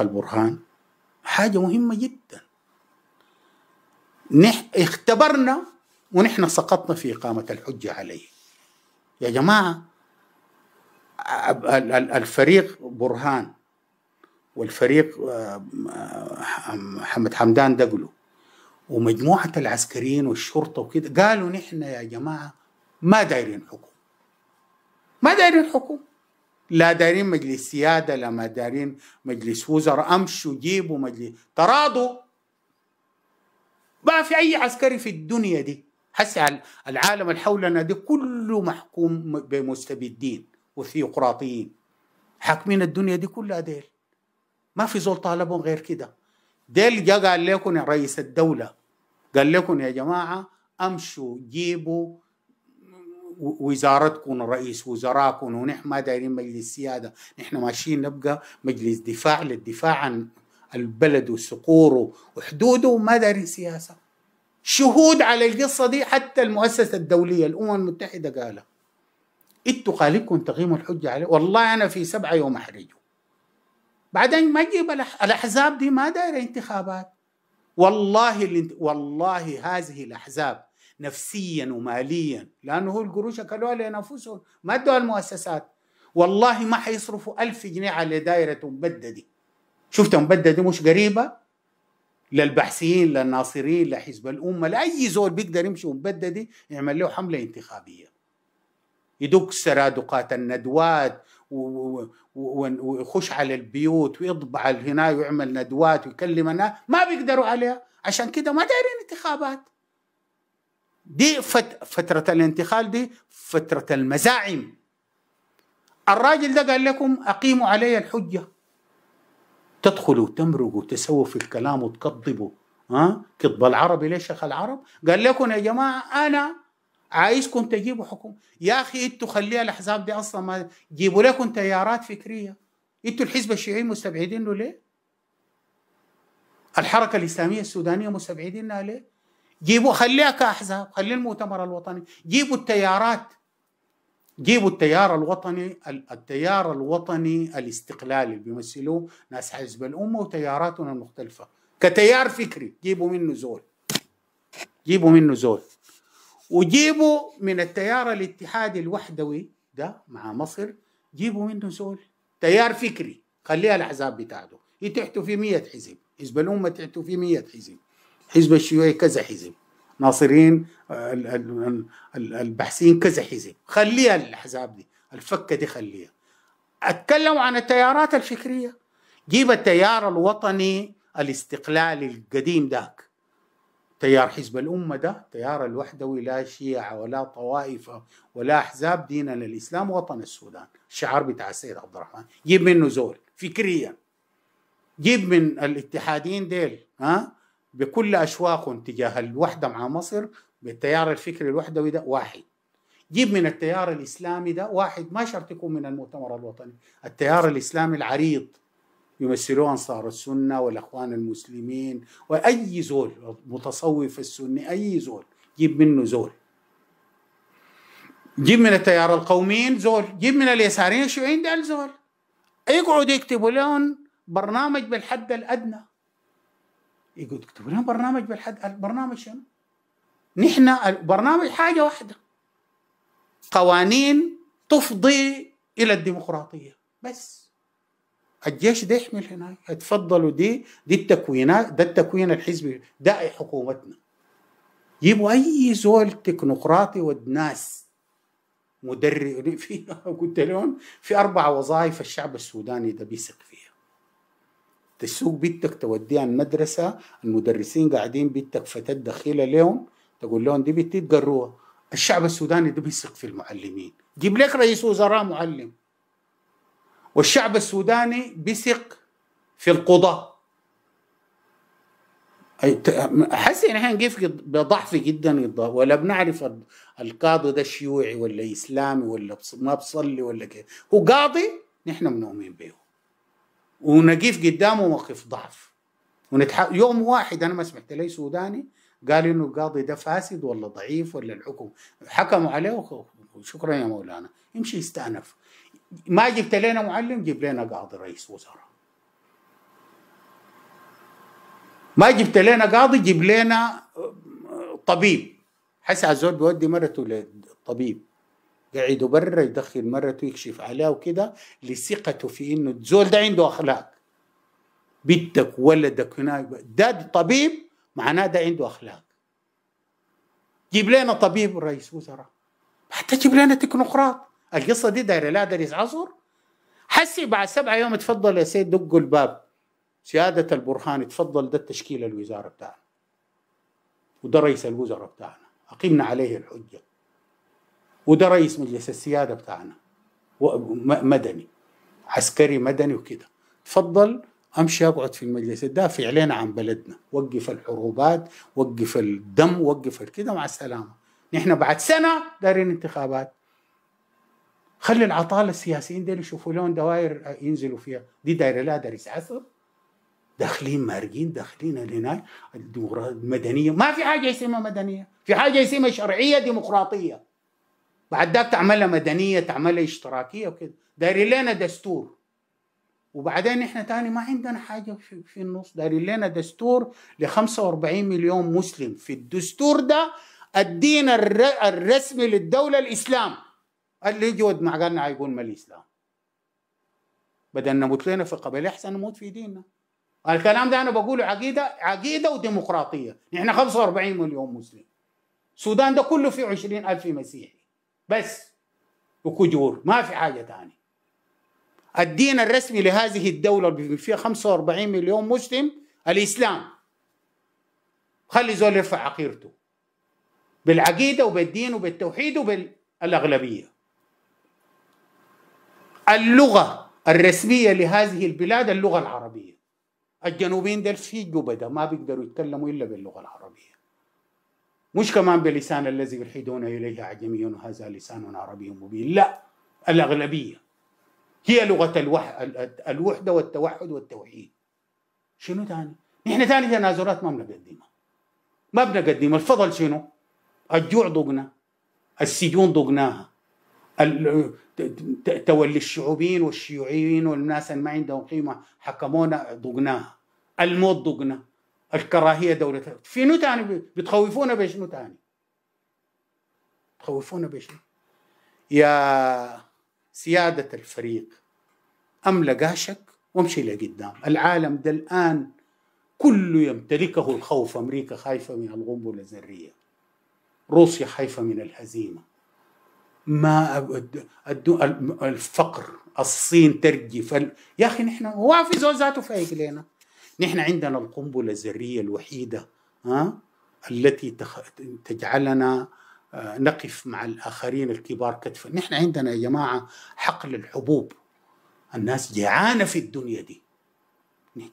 البرهان حاجة مهمة جدا نح اختبرنا ونحن سقطنا في إقامة الحجة عليه يا جماعة الفريق برهان والفريق آه، محمد حمدان دقلو ومجموعة العسكريين والشرطة وكده قالوا نحن يا جماعة ما دايرين حكم ما دايرين حكم لا دارين مجلس سياده لا ما دارين مجلس وزراء امشوا جيبوا مجلس تراضوا ما في اي عسكري في الدنيا دي هسه العالم اللي حولنا ده كله محكوم بمستبدين وثيوقراطيين حاكمين الدنيا دي كلها ديل ما في زول طالبهم غير كده ديل جا قال لكم يا رئيس الدوله قال لكم يا جماعه امشوا جيبوا وزارتكم رئيس وزراءكم ونحن ما دايرين مجلس سياده نحن ماشيين نبقى مجلس دفاع للدفاع عن البلد وصقوره وحدوده وما دارين سياسه شهود على القصه دي حتى المؤسسه الدوليه الامم المتحده قالها انتوا خالقكم تقيموا الحجه عليه والله انا في سبعه يوم احرجه بعدين ما تجيب الاحزاب دي ما دايره انتخابات والله والله هذه الاحزاب نفسيا وماليا لانه هو القروش اكلوها لانفسهم ما ادوها المؤسسات والله ما حيصرفوا ألف جنيه على دائرة مبددة شفت مبددة مش قريبة للبحثيين للناصرين لحزب الأمة لأي زول بيقدر يمشي مبددة يعمل له حملة انتخابية يدق سرادقات الندوات ويخش على البيوت ويطبع هنا ويعمل ندوات ويكلم الناس ما بيقدروا عليها عشان كده ما دايرين انتخابات دي فترة الانتقال دي فترة المزاعم الراجل ده قال لكم أقيموا علي الحجة تدخلوا تمرقوا تسووا في الكلام وتكضبوا ها كذب العرب ليش شيخ العرب قال لكم يا جماعة أنا عايزكم تجيبوا حكم يا أخي أنتوا خليها الأحزاب دي أصلا ما جيبوا لكم تيارات فكرية أنتوا الحزب الشيعي مستبعدين له ليه؟ الحركة الإسلامية السودانية مستبعدينها ليه؟ جيبوا خليها كأحزاب خلي المؤتمر الوطني جيبوا التيارات جيبوا التيار الوطني التيار الوطني الاستقلالي اللي بيمثلوه ناس حزب الأمة وتياراتنا المختلفة كتيار فكري جيبوا منه زول جيبوا منه زول وجيبوا من التيار الاتحادي الوحدوي ده مع مصر جيبوا منه زول تيار فكري خليها الأحزاب بتاعته يتحتوا في 100 حزب حزب الأمة تحتوا في 100 حزب حزب الشيوعي كذا حزب ناصرين البحثيين كذا حزب خليها الاحزاب دي الفكه دي خليها اتكلم عن التيارات الفكريه جيب التيار الوطني الاستقلالي القديم ذاك تيار حزب الأمة ده تيار الوحدوي لا شيعة ولا طوائف ولا أحزاب دينا للإسلام وطن السودان الشعار بتاع السيد عبد الرحمن جيب منه زول فكريا جيب من الاتحادين ديل ها بكل أشواقهم تجاه الوحدة مع مصر بالتيار الفكري الوحدوي ده واحد جيب من التيار الإسلامي ده واحد ما شرط يكون من المؤتمر الوطني التيار الإسلامي العريض يمثلوه أنصار السنة والأخوان المسلمين وأي زول متصوف السني أي زول جيب منه زول جيب من التيار القوميين زول جيب من اليسارين الشيوعيين ده زول يقعدوا يكتبوا لهم برنامج بالحد الأدنى يقول اكتب طيب، لنا برنامج بالحد البرنامج شنو؟ نحن البرنامج حاجه واحده قوانين تفضي الى الديمقراطيه بس الجيش ده يحمل هناك اتفضلوا دي دي التكوينات ده التكوين الحزبي ده حكومتنا يبوا اي زول تكنوقراطي والناس مدرب في قلت لهم في اربع وظائف الشعب السوداني ده بيثق فيها تسوق بيتك توديها المدرسة المدرسين قاعدين بنتك دخيلة لهم تقول لهم دي بيتي تقروها الشعب السوداني ده بيثق في المعلمين جيب لك رئيس وزراء معلم والشعب السوداني بيثق في القضاء حس ان احنا نقف بضعف جدا ولا بنعرف القاضي ده شيوعي ولا اسلامي ولا ما بصلي ولا كده هو قاضي نحن بنؤمن به ونجيف قدامه موقف ضعف ونتح... يوم واحد انا ما سمعت لي سوداني قال انه القاضي ده فاسد ولا ضعيف ولا الحكم حكموا عليه وشكرا يا مولانا يمشي يستانف ما جبت لنا معلم جيب لنا قاضي رئيس وزراء ما جبت لنا قاضي جيب لنا آه، طبيب حس على الزول بيودي مرته للطبيب يعيده برا يدخل مرته يكشف عليها وكده لثقته في انه الزول ده عنده اخلاق بدك ولدك هنا ده, ده طبيب معناه ده عنده اخلاق جيب لنا طبيب رئيس وزراء حتى جيب لنا تكنوقراط القصه دي دايره لا دارس عصر حسي بعد سبعة يوم اتفضل يا سيد دقوا الباب سيادة البرهان اتفضل ده التشكيل الوزارة بتاعنا وده رئيس الوزراء بتاعنا أقمنا عليه الحجة وده رئيس مجلس السياده بتاعنا مدني عسكري مدني وكده تفضل امشي اقعد في المجلس الدافع علينا عن بلدنا وقف الحروبات وقف الدم وقف كده مع السلامه نحن بعد سنه دارين انتخابات خلي العطاله السياسيين دول يشوفوا لهم دوائر ينزلوا فيها دي دايره لا دارس عصر داخلين مارقين داخلين هناك المدنيه ما في حاجه اسمها مدنيه في حاجه اسمها شرعيه ديمقراطيه بعد بعدها تعملها مدنية تعملها اشتراكية وكده دايرين لنا دستور وبعدين احنا تاني ما عندنا حاجة في, في النص دايرين لنا دستور ل 45 مليون مسلم في الدستور ده الدين الرسمي للدولة الإسلام اللي يجود مع قالنا يقول ما الإسلام بدل نموت لنا في قبل أحسن نموت في ديننا الكلام ده أنا بقوله عقيدة عقيدة وديمقراطية نحن 45 مليون مسلم السودان ده كله فيه 20 ألف مسيحي بس وكجور ما في حاجه ثانيه الدين الرسمي لهذه الدوله اللي فيها 45 مليون مسلم الاسلام خلي زول يرفع عقيرته بالعقيده وبالدين وبالتوحيد وبالاغلبيه اللغه الرسميه لهذه البلاد اللغه العربيه الجنوبين دل في جبده ما بيقدروا يتكلموا الا باللغه العربيه مش كمان بلسان الذي يلحدون إليه عجمي وهذا لسان عربي مبين لا الأغلبية هي لغة الوح... الوحدة والتوحد والتوحيد شنو ثاني؟ نحن ثاني تنازلات ما بنقدمها ما بنقدمها الفضل شنو؟ الجوع ضقنا السجون ضقناها تولي الشعوبين والشيوعيين والناس اللي ما عندهم قيمة حكمونا ضقناها الموت ضقنا الكراهيه دولة في شنو تاني يعني بتخوفونا بشنو تاني يعني؟ بتخوفونا بشنو يا سياده الفريق املى قاشك وامشي لقدام العالم ده الان كله يمتلكه الخوف امريكا خايفه من القنبله الذريه روسيا خايفه من الهزيمه ما الفقر الصين ترجف يا اخي نحن هو في زوزاته ذاته فايق لنا نحن عندنا القنبله الذريه الوحيده ها آه، التي تجعلنا آه، نقف مع الاخرين الكبار كتفا نحن عندنا يا جماعه حقل الحبوب الناس جعانه في الدنيا دي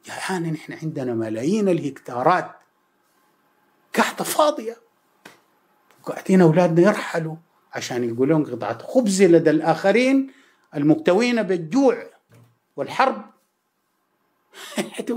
جعانه نحن عندنا ملايين الهكتارات كحتة فاضيه وقاعدين اولادنا يرحلوا عشان يقولون قطعه خبز لدى الاخرين المكتوين بالجوع والحرب